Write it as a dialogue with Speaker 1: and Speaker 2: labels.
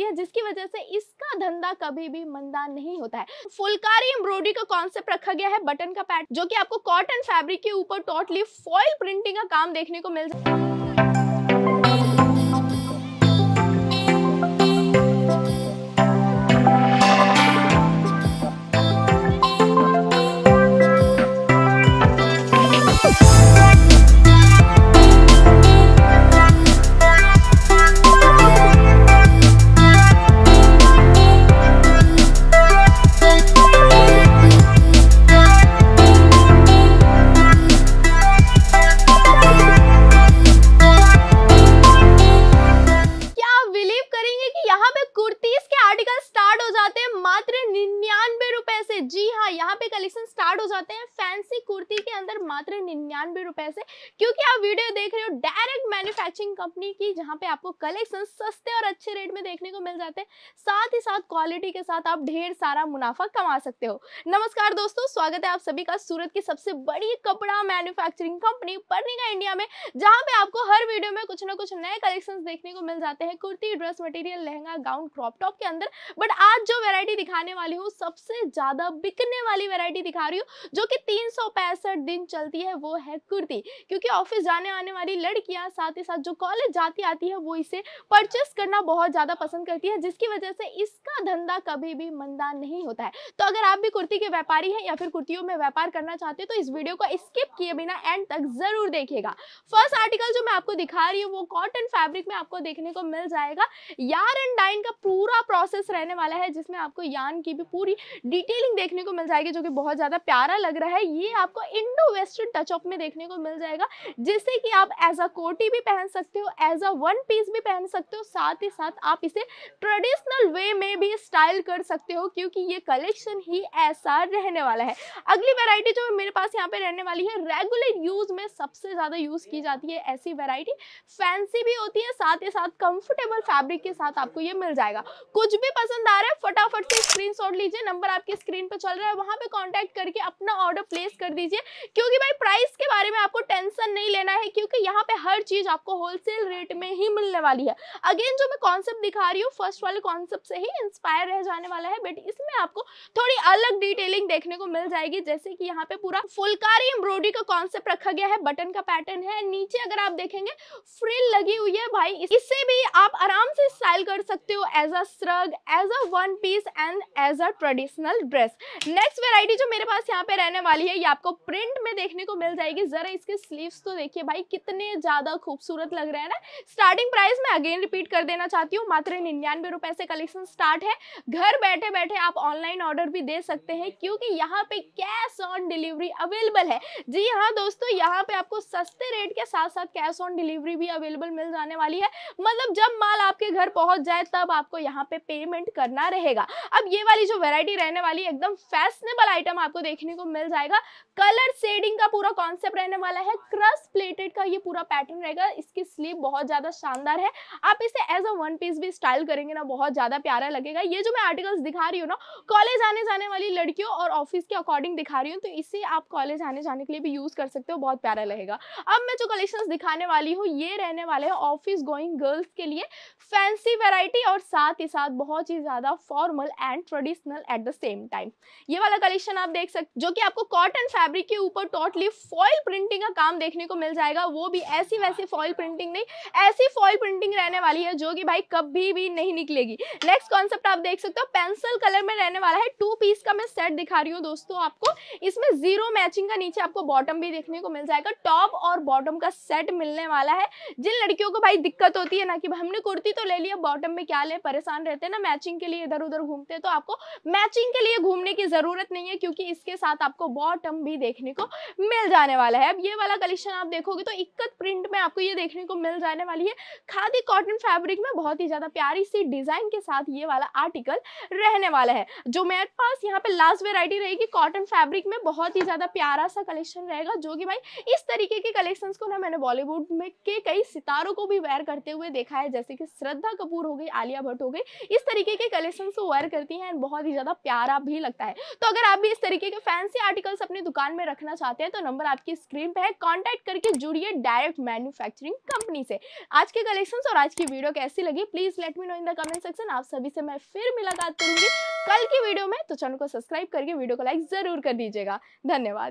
Speaker 1: है जिसकी वजह से इसका धंधा कभी भी मंदा नहीं होता है फुलकारी एम्ब्रॉयडरी का कॉन्सेप्ट रखा गया है बटन का पैट जो कि आपको कॉटन फैब्रिक के ऊपर टोटली फॉइल प्रिंटिंग का काम देखने को मिल जाता है 你娘！जी हाँ यहाँ पे कलेक्शन स्टार्ट हो जाते हैं फैंसी कुर्ती के अंदर मात्र निन्यानवे रुपए से क्योंकि आप वीडियो देख रहे हो डायरेक्ट मैन्युफैक्चरिंग कंपनी की जहाँ पे आपको कलेक्शन सस्ते और अच्छे रेट में देखने को मिल जाते हैं साथ ही साथ क्वालिटी के साथ आप ढेर सारा मुनाफा कमा सकते हो नमस्कार दोस्तों स्वागत है आप सभी का सूरत की सबसे बड़ी कपड़ा मैन्युफैक्चरिंग कंपनी पर्निका इंडिया में जहाँ पे आपको हर वीडियो में कुछ ना कुछ नए कलेक्शन देखने को मिल जाते हैं kurti dress material lehenga gown crop top के अंदर बट आज जो वेरायटी दिखाने वाली हूँ सबसे ज्यादा बिकने वाली वेरायटी दिखा रही हूँ जो कि तीन दिन चलती है वो है कुर्ती क्योंकि ऑफिस जाने आने वाली लड़कियाँ साथ ही साथ जो कॉलेज जाती आती है वो इसे परचेस करना बहुत ज़्यादा पसंद करती है जिसकी वजह से इसका धंधा कभी भी मंदा नहीं होता है तो अगर आप भी कुर्ती के व्यापारी हैं या फिर कुर्तियों में व्यापार करना चाहते हैं तो इस वीडियो को स्किप किए बिना एंड तक जरूर देखिएगा फर्स्ट आर्टिकल जो मैं आपको दिखा रही हूँ वो कॉटन फैब्रिक में आपको देखने को मिल जाएगा यार एंड डाइन का पूरा प्रोसेस रहने वाला है जिसमें आपको यान की भी पूरी डिटेलिंग पेंटिंग देखने को मिल जाएगी जो कि बहुत ज़्यादा प्यारा लग रहा है ये आपको इंडो वेस्टर्न टच ऑफ में देखने को मिल जाएगा जिससे कि आप एज अ कोटी भी पहन सकते हो एज अ वन पीस भी पहन सकते हो साथ ही साथ आप इसे ट्रेडिशनल वे में भी स्टाइल कर सकते हो क्योंकि ये कलेक्शन ही ऐसा रहने वाला है अगली वेराइटी जो मेरे पास यहाँ पे रहने वाली है रेगुलर यूज़ में सबसे ज़्यादा यूज़ की जाती है ऐसी वेराइटी फैंसी भी होती है साथ ही साथ कंफर्टेबल फैब्रिक के साथ आपको ये मिल जाएगा कुछ भी पसंद आ रहा है फटाफट से स्क्रीन लीजिए नंबर आपकी स्क्रीन स्क्रीन पर चल रहा है वहां पर कॉन्टैक्ट करके अपना ऑर्डर प्लेस कर दीजिए क्योंकि भाई प्राइस के बारे में आपको नहीं लेना है क्योंकि यहाँ पे हर चीज़ आपको होलसेल रेट में ही मिलने वाली है अगेन जो मैं कॉन्सेप्ट दिखा रही हूँ फर्स्ट वाले कॉन्सेप्ट से ही इंस्पायर रह जाने वाला है बट इसमें आपको थोड़ी अलग डिटेलिंग देखने को मिल जाएगी जैसे कि यहाँ पे पूरा फुलकारी एम्ब्रॉयडरी का कॉन्सेप्ट रखा गया है बटन का पैटर्न है नीचे अगर आप देखेंगे फ्रिल लगी हुई है भाई इससे भी आप आराम से स्टाइल कर सकते हो as a shrug as a one piece and as a traditional dress next variety जो मेरे पास यहाँ पे रहने वाली है ये आपको प्रिंट में देखने को मिल जाएगी जरा इसके स्लीव्स तो तो देखिए भाई कितने ज़्यादा खूबसूरत लग रहे हैं ना स्टार्टिंग प्राइस में अगेन रिपीट कर देना चाहती हूँ मात्र निन्यानवे रुपए से कलेक्शन स्टार्ट है घर बैठे बैठे आप ऑनलाइन ऑर्डर भी दे सकते हैं क्योंकि यहाँ पे कैश ऑन डिलीवरी अवेलेबल है जी हाँ दोस्तों यहाँ पे आपको सस्ते रेट के साथ साथ कैश ऑन डिलीवरी भी अवेलेबल मिल जाने वाली है मतलब जब माल आपके घर पहुंच जाए तब आपको यहाँ पे पेमेंट करना रहेगा अब ये वाली जो वेरायटी रहने वाली एकदम फैशनेबल आइटम आपको देखने को मिल जाएगा कलर शेडिंग का पूरा कॉन्सेप्ट रहने वाला है क्रस बस प्लेटेड का ये पूरा पैटर्न रहेगा इसकी स्लीव बहुत ज़्यादा शानदार है आप इसे एज अ वन पीस भी स्टाइल करेंगे ना बहुत ज़्यादा प्यारा लगेगा ये जो मैं आर्टिकल्स दिखा रही हूँ ना कॉलेज आने जाने वाली लड़कियों और ऑफिस के अकॉर्डिंग दिखा रही हूँ तो इसे आप कॉलेज आने जाने के लिए भी यूज़ कर सकते हो बहुत प्यारा लगेगा अब मैं जो कलेक्शन दिखाने वाली हूँ ये रहने वाले हैं ऑफिस गोइंग गर्ल्स के लिए फैंसी वेराइटी और साथ ही साथ बहुत ही ज़्यादा formal and traditional at the same time ये वाला कलेक्शन आप देख सकते जो कि आपको कॉटन फैब्रिक के ऊपर टोटली फॉइल प्रिंटिंग का काम देखने को को मिल जाएगा वो भी ऐसी वैसी फॉइल प्रिंटिंग नहीं ऐसी फॉइल प्रिंटिंग रहने वाली है जो कि भाई कभी भी नहीं निकलेगी नेक्स्ट कॉन्सेप्ट आप देख सकते हो पेंसिल कलर में रहने वाला है टू पीस का मैं सेट दिखा रही हूँ दोस्तों आपको इसमें जीरो मैचिंग का नीचे आपको बॉटम भी देखने को मिल जाएगा टॉप और बॉटम का सेट मिलने वाला है जिन लड़कियों को भाई दिक्कत होती है ना कि हमने कुर्ती तो ले लिया बॉटम में क्या ले परेशान रहते हैं ना मैचिंग के लिए इधर उधर घूमते हैं तो आपको मैचिंग के लिए घूमने की जरूरत नहीं है क्योंकि इसके साथ आपको बॉटम भी देखने को मिल जाने वाला है अब ये वाला कलेक्शन आप देखोगे तो इक्कत प्रिंट में आपको ये देखने को मिल जाने वाली है खादी कॉटन फैब्रिक में बहुत ही ज़्यादा प्यारी सी डिज़ाइन के साथ ये वाला आर्टिकल रहने वाला है जो मेरे पास यहाँ पे लास्ट वेरायटी रहेगी कॉटन फैब्रिक में बहुत ही ज़्यादा प्यारा सा कलेक्शन रहेगा जो कि भाई इस तरीके के कलेक्शन को ना मैंने बॉलीवुड में के कई सितारों को भी वेयर करते हुए देखा है जैसे कि श्रद्धा कपूर हो गई आलिया भट्ट हो गई इस तरीके के कलेक्शन को वेयर करती है बहुत ही ज़्यादा प्यारा भी लगता है तो अगर आप भी इस तरीके के फैंसी आर्टिकल्स अपनी दुकान में रखना चाहते हैं तो नंबर आपकी स्क्रीन पर है कॉन्टैक्ट करके जुड़िए डायरेक्ट मैन्युफैक्चरिंग कंपनी से आज के कलेक्शंस और आज की वीडियो कैसी लगी please let me know in the comment section आप सभी से मैं फिर मुलाकात करूंगी कल की वीडियो में तो चैनल को सब्सक्राइब करके वीडियो को लाइक जरूर कर दीजिएगा धन्यवाद